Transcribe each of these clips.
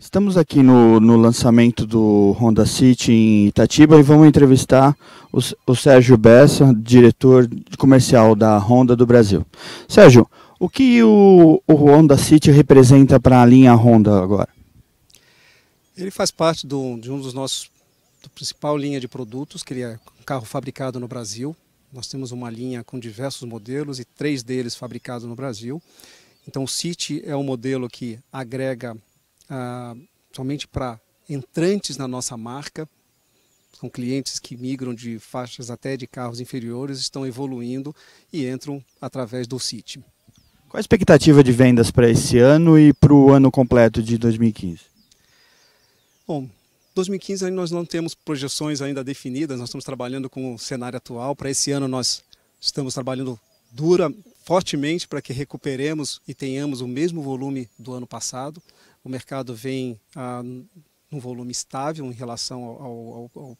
Estamos aqui no, no, lançamento do Honda City em Itatiba e vamos entrevistar o, o Sérgio Bessa, diretor comercial da Honda do Brasil. Sérgio, o que o, o Honda City representa para a linha Honda agora? Ele faz parte do, de um dos nossos do principal linha de produtos, que é um carro fabricado no Brasil. Nós temos uma linha com diversos modelos e três deles fabricados no Brasil. Então o City é um modelo que agrega ah, somente para entrantes na nossa marca. São clientes que migram de faixas até de carros inferiores, estão evoluindo e entram através do CIT. Qual a expectativa de vendas para esse ano e para o ano completo de 2015? Bom, 2015 nós não temos projeções ainda definidas, nós estamos trabalhando com o cenário atual. Para esse ano nós estamos trabalhando dura, fortemente para que recuperemos e tenhamos o mesmo volume do ano passado. O mercado vem a, ah, num volume estável em relação ao, ao, ao,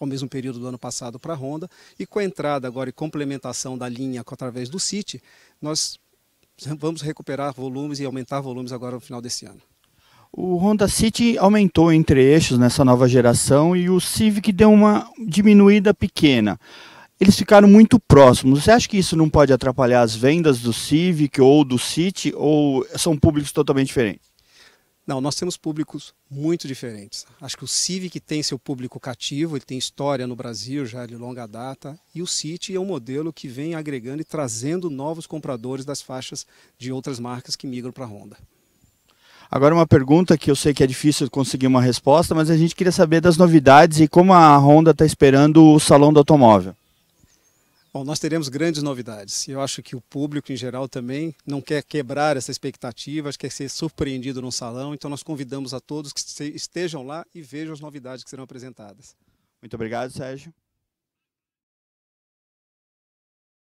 ao mesmo período do ano passado para a Honda. E com a entrada agora e complementação da linha através do City nós vamos recuperar volumes e aumentar volumes agora no final desse ano. O Honda City aumentou entre eixos nessa nova geração e o Civic deu uma diminuída pequena eles ficaram muito próximos. Você acha que isso não pode atrapalhar as vendas do Civic ou do City, ou são públicos totalmente diferentes? Não, nós temos públicos muito diferentes. Acho que o Civic tem seu público cativo, ele tem história no Brasil já de longa data, e o City é um modelo que vem agregando e trazendo novos compradores das faixas de outras marcas que migram para a Honda. Agora uma pergunta que eu sei que é difícil conseguir uma resposta, mas a gente queria saber das novidades e como a Honda está esperando o Salão do Automóvel. Bom, nós teremos grandes novidades. Eu acho que o público em geral também não quer quebrar essa expectativa, quer ser surpreendido no salão. Então nós convidamos a todos que estejam lá e vejam as novidades que serão apresentadas. Muito obrigado, Sérgio.